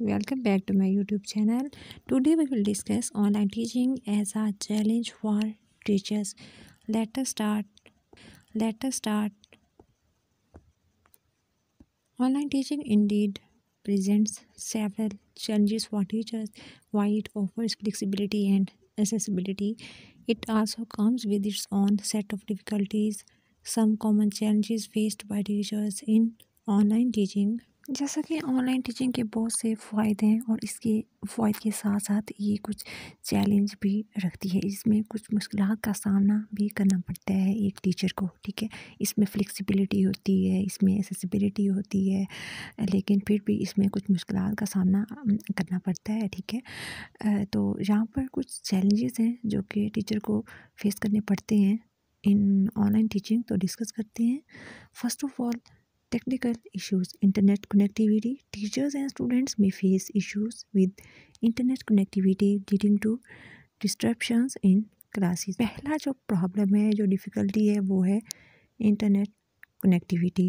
Welcome back to my YouTube channel. Today we will discuss online teaching as a challenge for teachers. Let us start. Let us start. Online teaching indeed presents several challenges for teachers. While it offers flexibility and accessibility, it also comes with its own set of difficulties. Some common challenges faced by teachers in online teaching जैसा कि online teaching के बहुत से फ़ायदे हैं और इसके फ़ायदे के साथ साथ ये कुछ चैलेंज भी रखती है इसमें कुछ मुश्किल का सामना भी करना पड़ता है एक टीचर को ठीक है इसमें फ्लेक्सिबिलिटी होती है इसमें एसेसिबिलिटी होती है लेकिन फिर भी इसमें कुछ मुश्किल का सामना करना पड़ता है ठीक है तो यहाँ पर कुछ चैलेंजेस हैं जो कि टीचर को फेस करने पड़ते हैं इन ऑनलाइन टीचिंग तो डिस्कस करते हैं first of all Technical issues Internet connectivity Teachers and students may face issues with internet connectivity leading to disruptions in classes. pehla jo problem hai jo difficulty hai wo hai internet connectivity.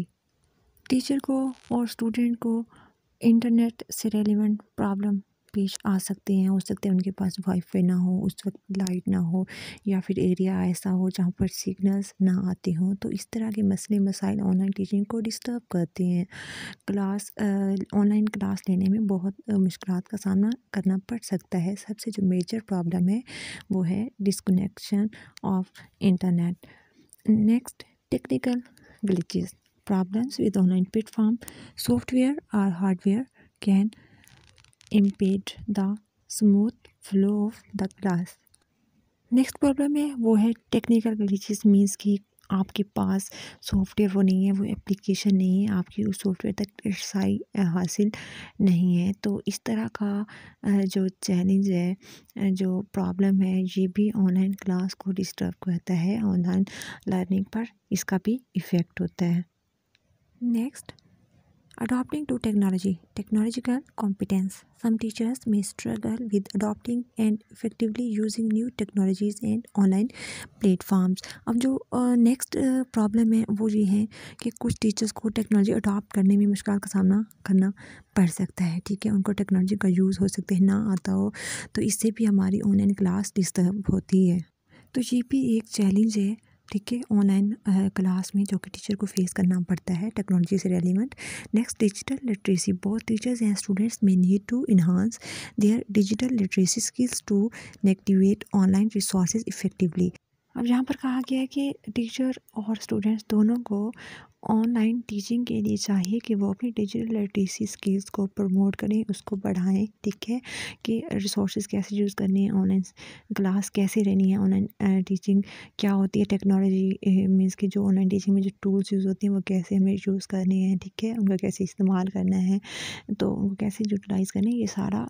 Teacher ko aur student ko internet se relevant problem पेश आ सकते हैं हो सकते हैं उनके पास wifi ना हो उस वक्त लाइट ना हो या फिर एरिया ऐसा हो जहाँ पर सिग्नल्स ना आते हों तो इस तरह के मसले मसाइल ऑनलाइन टीचिंग को डिस्टर्ब करते हैं क्लास ऑनलाइन क्लास लेने में बहुत मुश्किल का सामना करना पड़ सकता है सबसे जो मेजर प्रॉब्लम है वो है disconnection of internet next technical glitches problems with online platform software और hardware can impede the smooth flow of the class next problem है वो है टेक्निकल ग्लिचेस means की आपके पास सॉफ्टवेयर वो नहीं है वो एप्लीकेशन नहीं है आपकी उस सॉफ्टवेयर तक रसाई हासिल नहीं है तो इस तरह का जो चैलेंज है जो प्रॉब्लम है ये भी ऑनलाइन क्लास को डिस्टर्ब करता है ऑनलाइन लर्निंग पर इसका भी इफ़ेक्ट होता है next Adopting to technology, technological competence. Some teachers may struggle with adopting and effectively using new technologies and online platforms. अब जो नेक्स्ट uh, प्रॉब्लम है वो ये है कि कुछ टीचर्स को टेक्नोलॉजी अडॉप्ट करने में मुश्किल का सामना करना पड़ सकता है ठीक है उनको टेक्नोलॉजी का यूज़ हो सकता है ना आता हो तो इससे भी हमारी ऑनलाइन क्लास डिस्टर्ब होती है तो ये भी एक चैलेंज है ठीक है ऑनलाइन क्लास में जो कि टीचर को फेस करना पड़ता है टेक्नोलॉजी से रेलिवेंट नेक्स्ट डिजिटल लिटरेसी बहुत टीचर्स एंड स्टूडेंट्स में need to enhance their digital literacy skills to navigate online resource effectively अब यहाँ पर कहा गया है कि टीचर और स्टूडेंट्स दोनों को ऑनलाइन टीचिंग के लिए चाहिए कि वो अपनी डिजिटल लिटरेसी स्किल्स को प्रमोट करें उसको बढ़ाएं ठीक है कि रिसोर्स कैसे यूज़ करने हैं ऑनलाइन क्लास कैसे रहनी है ऑनलाइन टीचिंग क्या होती है टेक्नोलॉजी मीन्स कि जो ऑनलाइन टीचिंग में जो टूल्स यूज़ होते हैं वो कैसे हमें यूज़ करने हैं ठीक है उनका कैसे इस्तेमाल करना है तो उनको कैसे यूटिलाइज़ करना है ये सारा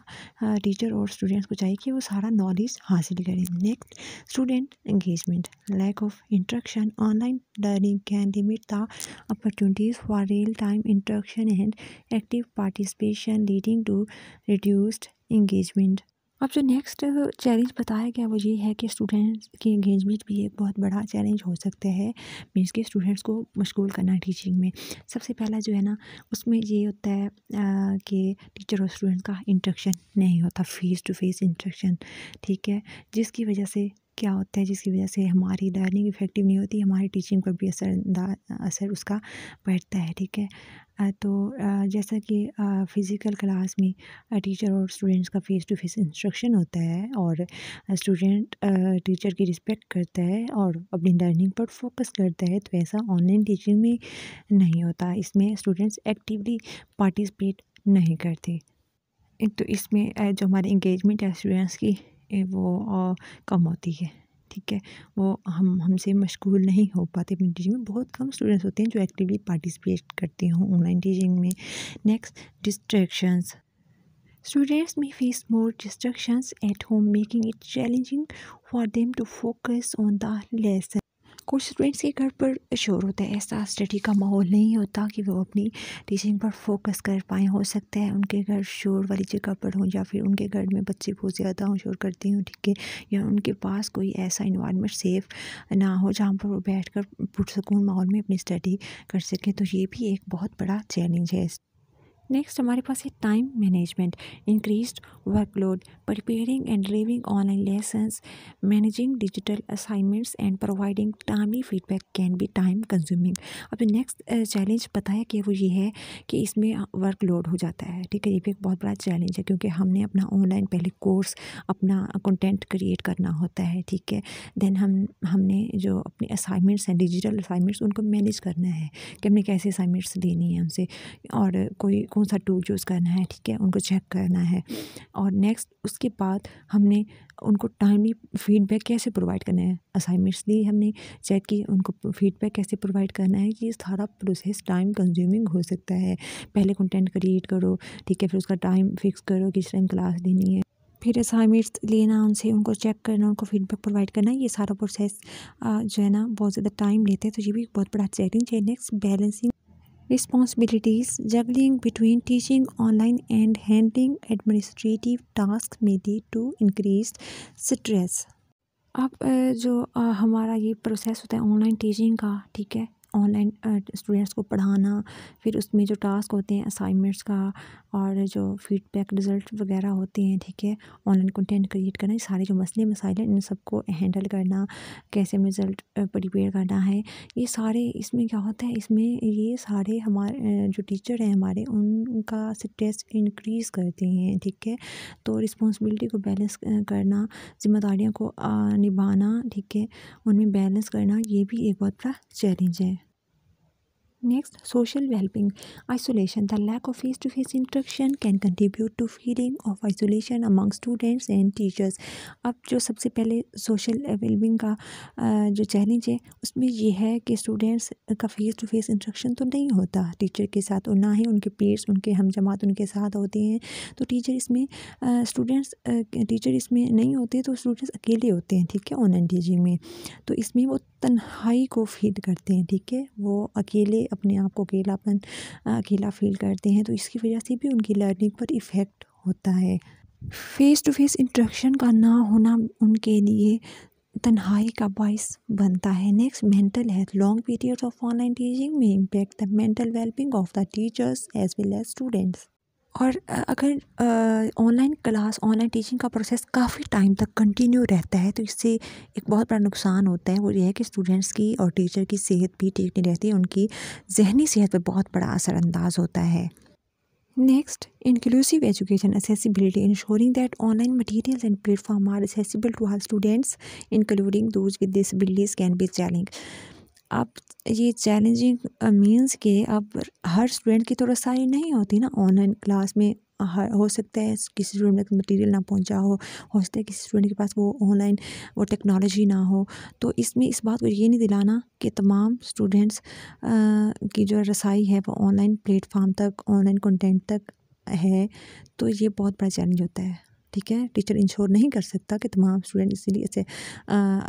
टीचर और स्टूडेंट्स को चाहिए कि वो सारा नॉलेज हासिल करें next student engagement lack of interaction online learning can limit the opportunities for real-time interaction and active participation leading to reduced engagement अब जो नेक्स्ट चैलेंज बताया गया वो ये है कि स्टूडेंट्स की इंगेजमेंट भी एक बहुत बड़ा चैलेंज हो सकता है मीन्स के स्टूडेंट्स को मशगूल करना टीचिंग में सबसे पहला जो है ना उसमें ये होता है कि टीचर और स्टूडेंट का इंट्रक्शन नहीं होता फेस टू फेस इंट्रक्शन ठीक है जिसकी वजह से क्या होता है जिसकी वजह से हमारी लर्निंग इफ़ेक्टिव नहीं होती हमारी टीचिंग पर भी असर असर उसका पड़ता है ठीक है तो जैसा कि फ़िज़िकल क्लास में टीचर और स्टूडेंट्स का फ़ेस टू फेस इंस्ट्रक्शन होता है और स्टूडेंट टीचर की रिस्पेक्ट करता है और अपनी लर्निंग पर फोकस करता है तो ऐसा ऑनलाइन टीचिंग में नहीं होता इसमें स्टूडेंट्स एक्टिवली पार्टिसिपेट नहीं करते तो इसमें जो हमारे इंगेजमेंट है स्टूडेंट्स की वो कम होती है ठीक है वो हम हमसे मशगूल नहीं हो पाते अपनी टीचिंग में बहुत कम स्टूडेंट्स होते हैं जो एक्टिवली पार्टिसिपेट करते हों ऑनलाइन टीचिंग में नेक्स्ट डिस्ट्रैक्शंस स्टूडेंट्स में face more distractions at home making it challenging for them to focus on the lesson कुछ स्टूडेंट्स के घर पर शोर होता है ऐसा स्टडी का माहौल नहीं होता कि वो अपनी टीचिंग पर फोकस कर पाएँ हो सकता है उनके घर शोर वाली जगह पर हों या फिर उनके घर में बच्चे बहुत ज़्यादा हों शोर करते हों ठीक है या उनके पास कोई ऐसा इन्वायरमेंट सेफ ना हो जहाँ पर वो बैठ कर पुरसकून माहौल में अपनी स्टडी कर सकें तो ये भी एक बहुत बड़ा चैलेंज है नेक्स्ट हमारे पास है time management increase workload preparing and delivering online lessons managing digital assignments and providing timely feedback can be time consuming अब जो नेक्स्ट चैलेंज बताया कि वो ये है कि इसमें वर्कलोड हो जाता है ठीक है ये भी एक बहुत बड़ा चैलेंज है क्योंकि हमने अपना ऑनलाइन पहले कोर्स अपना कंटेंट क्रिएट करना होता है ठीक है देन हम हमने जो अपने असाइनमेंट्स हैं डिजिटल असाइनमेंट्स उनको मैनेज करना है कि हमने कैसे असाइनमेंट्स देनी है उनसे और कोई, कोई कौन सा टूल यूज़ करना है ठीक है उनको चेक करना है और नेक्स्ट उसके बाद हमने उनको टाइमली फीडबैक कैसे प्रोवाइड करना है असाइनमेंट्स लिए हमने चेक किए उनको फीडबैक कैसे प्रोवाइड करना है ये सारा प्रोसेस टाइम कंज्यूमिंग हो सकता है पहले कंटेंट क्रिएट करो ठीक है फिर उसका टाइम फिक्स करो किस टाइम क्लास देनी है फिर असाइनमेंट्स लेना उनसे उनको चेक करना उनको फीडबैक प्रोवाइड करना ये सारा प्रोसेस जो है ना बहुत ज़्यादा टाइम लेते हैं तो ये भी बहुत बड़ा चैलेंज है next balancing Responsibilities Juggling between teaching online and handling administrative tasks may lead to increased stress. अब जो हमारा ये प्रोसेस होता है ऑनलाइन टीचिंग का ठीक है ऑनलाइन स्टूडेंट्स को पढ़ाना फिर उसमें जो टास्क होते हैं असाइनमेंट्स का और जो फीडबैक रिज़ल्ट वगैरह होते हैं ठीक है ऑनलाइन कंटेंट क्रिएट करना ये सारे जो मसले मसाइल हैं इन सबको हैंडल करना कैसे रिज़ल्ट प्रिपेयर करना है ये सारे इसमें क्या होता है इसमें ये सारे हमारे जो टीचर हैं हमारे उनका स्ट्रेस इंक्रीज़ करते हैं ठीक है तो रिस्पॉन्सिबिलिटी को बैलेंस करना जिम्मेदारियों को निभाना ठीक है उनमें बैलेंस करना ये भी एक बहुत बड़ा चैलेंज है Next, social well-being. Isolation. The lack of face-to-face -face interaction can contribute to feeling of isolation among students and teachers. अब जो सबसे पहले social well-being का जो चैलेंज है उसमें यह है कि स्टूडेंट्स का फेस टू फेस इंट्रक्शन तो नहीं होता टीचर के साथ और ना ही उनके पेयर्स उनके हम जमात उनके साथ होते हैं तो टीचर इसमें स्टूडेंट्स टीचर इसमें नहीं होते तो स्टूडेंट्स अकेले होते हैं ठीक है ऑनलाइन जी में तो इसमें वो तन्हाई को फील करते हैं ठीक है वो अकेले अपने आप को अकेलापन अकेला फील करते हैं तो इसकी वजह से भी उनकी लर्निंग पर इफ़ेक्ट होता है फ़ेस टू फेस इंट्रक्शन का ना होना उनके लिए तन्हाई का बाइस बनता है next mental health long periods of online teaching में impact the mental wellbeing of the teachers as well as students और अगर ऑनलाइन क्लास ऑनलाइन टीचिंग का प्रोसेस काफ़ी टाइम तक कंटिन्यू रहता है तो इससे एक बहुत बड़ा नुकसान होता है वो ये है कि स्टूडेंट्स की और टीचर की सेहत भी ठीक नहीं रहती उनकी जहनी सेहत पर बहुत बड़ा असरअंदाज होता है next inclusive education accessibility ensuring that online materials and platform are accessible to our students including those with disabilities can be challenge आप ये चैलेंजिंग मीन्स uh, के आप हर स्टूडेंट की तो रसाई नहीं होती ना ऑनलाइन क्लास में uh, हर हो सकता है किसी स्टूडेंट तक मटेरियल ना पहुंचा हो हो सकता है किसी स्टूडेंट के पास वो ऑनलाइन वो टेक्नोलॉजी ना हो तो इसमें इस बात को ये नहीं दिलाना कि तमाम स्टूडेंट्स uh, की जो रसाई है वो ऑनलाइन प्लेटफार्म तक ऑनलाइन कंटेंट तक है तो ये बहुत बड़ा चैलेंज होता है ठीक है टीचर इंश्योर नहीं कर सकता कि तमाम स्टूडेंट इसीलिए इसे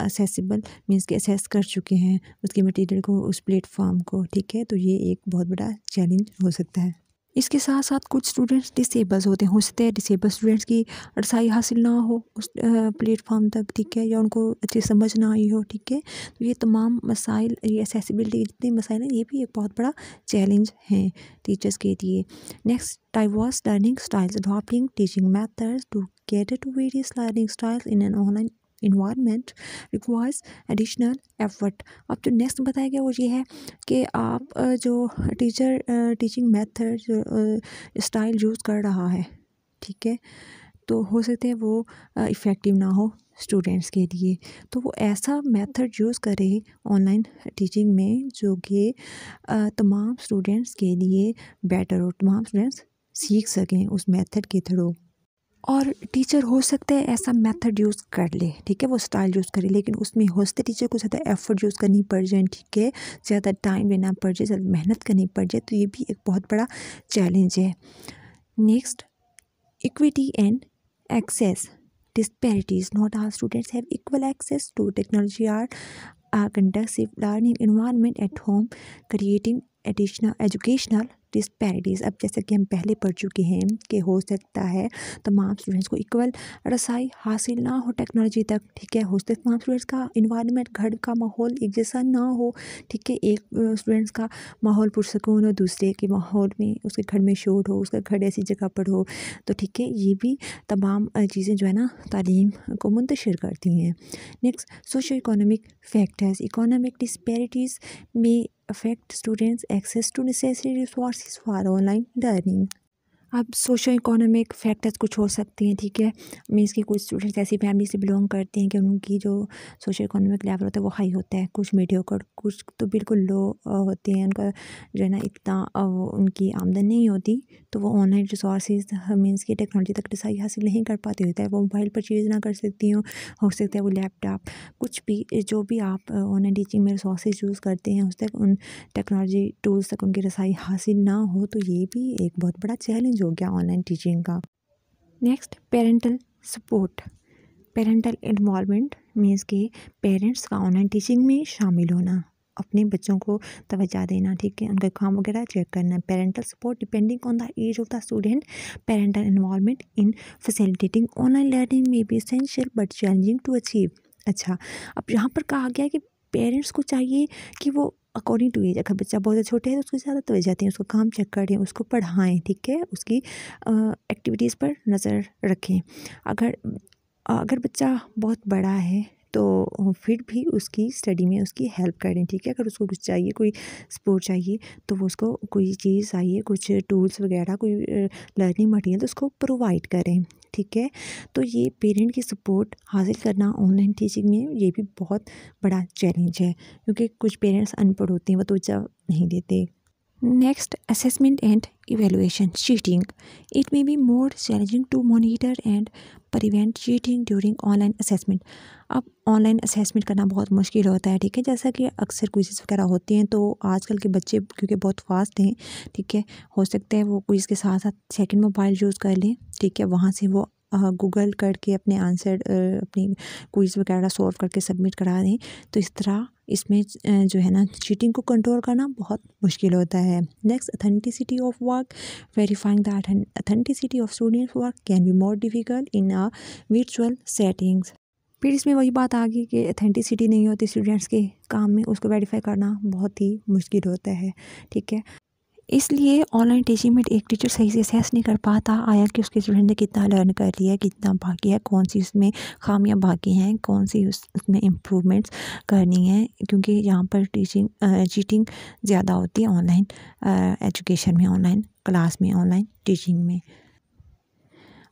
असेसिबल मीन्स के असेस कर चुके हैं उसके मटेरियल को उस प्लेटफॉर्म को ठीक है तो ये एक बहुत बड़ा चैलेंज हो सकता है इसके साथ साथ कुछ स्टूडेंट्स डिसेबल्स होते हैं हो सकते हैं डिसेबल स्टूडेंट्स की रसाई हासिल ना हो उस प्लेटफॉर्म तक ठीक है या उनको अच्छी समझ ना आई हो ठीक है तो ये तमाम मसाइल ये असेसिबिलिटी के जितने मसाइल हैं ये भी एक बहुत बड़ा चैलेंज हैं टीचर्स के लिए next diverse learning styles adopting teaching methods to cater to various learning styles in an online environment requires additional effort अब जो तो नेक्स्ट बताया गया वो ये है कि आप जो teacher teaching method style use कर रहा है ठीक है तो हो सकता है वो इफ़ेक्टिव ना हो स्टूडेंट्स के लिए तो वो ऐसा मेथड यूज़ करे ऑनलाइन टीचिंग में जो कि तमाम स्टूडेंट्स के लिए बेटर हो तमाम स्टूडेंट्स सीख सकें उस मेथड के थ्रू और टीचर हो सकता है ऐसा मेथड यूज़ कर ले ठीक है वो स्टाइल यूज़ करे लेकिन उसमें हो सकता टीचर को ज़्यादा एफर्ट यूज़ करनी पड़ जाए ठीक है ज़्यादा टाइम देना पड़ जाए ज़्यादा मेहनत करनी पड़ जाए तो ये भी एक बहुत बड़ा चैलेंज है next equity and access disparities not all students have equal access to technology or a conducive learning environment at home creating additional educational disparities अब जैसा कि हम पहले पढ़ चुके हैं कि हो सकता है तमाम स्टूडेंट्स को इक्वल रसाई हासिल ना हो टेक्नोलॉजी तक ठीक है हो सकता है तमाम स्टूडेंट्स का इन्वायरमेंट घर का माहौल एक जैसा ना हो ठीक है एक स्टूडेंट्स का माहौल पुरसकून हो दूसरे के माहौल में उसके घर में शोर हो उसका घर ऐसी जगह पर हो तो ठीक है ये भी तमाम चीज़ें जो है ना तालीम को मुंतशर करती हैं next socio economic factors economic disparities में affect students access to necessary resource is for online learning. आप सोशो इकोनॉमिक फैक्टर्स कुछ हो सकते हैं ठीक है मीन्स कि कुछ स्टूडेंट्स ऐसी फैमिली से बिलोंग करते हैं कि उनकी जो सोशो इकोनॉमिक लेवल होता है वो हाई होता है कुछ मीडियो कर कुछ तो बिल्कुल लो होते हैं उनका जो है ना इतना उनकी आमदन नहीं होती तो वो ऑनलाइन रिसोर्सेज मीन्स की टेक्नोलॉजी तक रसाई हासिल नहीं कर पाते होता है वो मोबाइल परचेज़ ना कर सकती हूँ हो सकता है वो लैपटॉप कुछ भी जो भी आप ऑनलाइन टीचिंग में रिसोर्सेज यूज़ करते हैं उस तक उन टेक्नोलॉजी टूल्स तक उनकी रसाई हासिल ना हो तो ये भी एक बहुत बड़ा चैलेंज हो गया ऑनलाइन टीचिंग का next parental support parental involvement means के पेरेंट्स का ऑनलाइन टीचिंग में शामिल होना अपने बच्चों को तोज्जा देना ठीक है उनका काम वगैरह चेक करना parental support depending on the age of the student parental involvement in facilitating online learning में भी essential but challenging to achieve अच्छा अब यहाँ पर कहा गया कि पेरेंट्स को चाहिए कि वो अकॉर्डिंग टू एज अगर बच्चा बहुत छोटे है तो उसको ज़्यादा तो जाते हैं उसको काम चेक करें उसको पढ़ाएँ ठीक है उसकी एक्टिविटीज़ पर नज़र रखें अगर अगर बच्चा बहुत बड़ा है तो फिर भी उसकी स्टडी में उसकी हेल्प करें ठीक है अगर उसको कुछ चाहिए कोई सपोर्ट चाहिए तो वो उसको कोई चीज़ चाहिए कुछ टूल्स वगैरह कोई लर्निंग मटेरियल तो उसको प्रोवाइड करें ठीक है तो ये पेरेंट की सपोर्ट हासिल करना ऑनलाइन टीचिंग में ये भी बहुत बड़ा चैलेंज है क्योंकि कुछ पेरेंट्स अनपढ़ होते हैं वो तो नहीं देते Next, assessment and evaluation cheating. It may be more challenging to monitor and prevent cheating during online assessment. अब ऑनलाइन असेसमेंट करना बहुत मुश्किल होता है ठीक है जैसा कि अक्सर क्विज़ वगैरह होती हैं तो आजकल के बच्चे क्योंकि बहुत फास्ट हैं ठीक है हो सकता है वो क्विज़ के साथ साथ सेकंड मोबाइल यूज़ कर लें ठीक है वहाँ से वो गूगल करके अपने आंसर अपनी क्विज़ वगैरह सॉल्व करके सबमिट करा दें तो इस तरह इसमें जो है ना चीटिंग को कंट्रोल करना बहुत मुश्किल होता है next authenticity of work verifying the authenticity of student work can be more difficult in a virtual settings फिर इसमें वही बात आ गई कि अथेंटिसिटी नहीं होती स्टूडेंट्स के काम में उसको वेरीफाई करना बहुत ही मुश्किल होता है ठीक है इसलिए ऑनलाइन टीचिंग में एक टीचर सही से असेस नहीं कर पाता आया कि उसके स्टूडेंट ने कितना लर्न कर लिया कितना बाकी है कौन सी उसमें खामियां बाकी हैं कौन सी उसमें इम्प्रूवमेंट्स करनी है क्योंकि यहाँ पर टीचिंग चीटिंग ज़्यादा होती है ऑनलाइन एजुकेशन में ऑनलाइन क्लास में ऑनलाइन टीचिंग में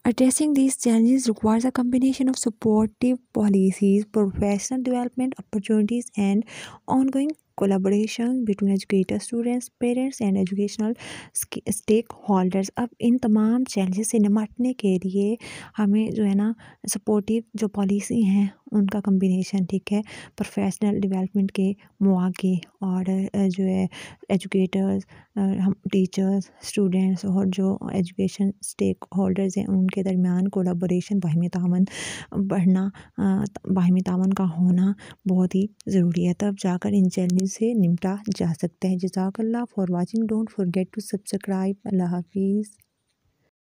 Addressing these challenges requires a combination of supportive policies, professional development opportunities, and ongoing collaboration between educator students parents and educational stakeholders अब इन तमाम challenges से निपटने के लिए हमें जो है ना सपोर्टिव जो पॉलिसी हैं उनका कम्बिनेशन ठीक है प्रोफेशनल डेवलपमेंट के मौके और जो है एजुकेटर्स हम टीचर्स स्टूडेंट्स और जो एजुकेशन स्टेक होल्डर्स हैं उनके दरमियान कोलाबोरेशन बाहमी तावन बढ़ना बाहमी तावन का होना बहुत ही ज़रूरी है तब जाकर इन चैलेंज से निपटा जा सकता है जजाकल्ला for watching don't forget to subscribe अल्लाह हाफिज़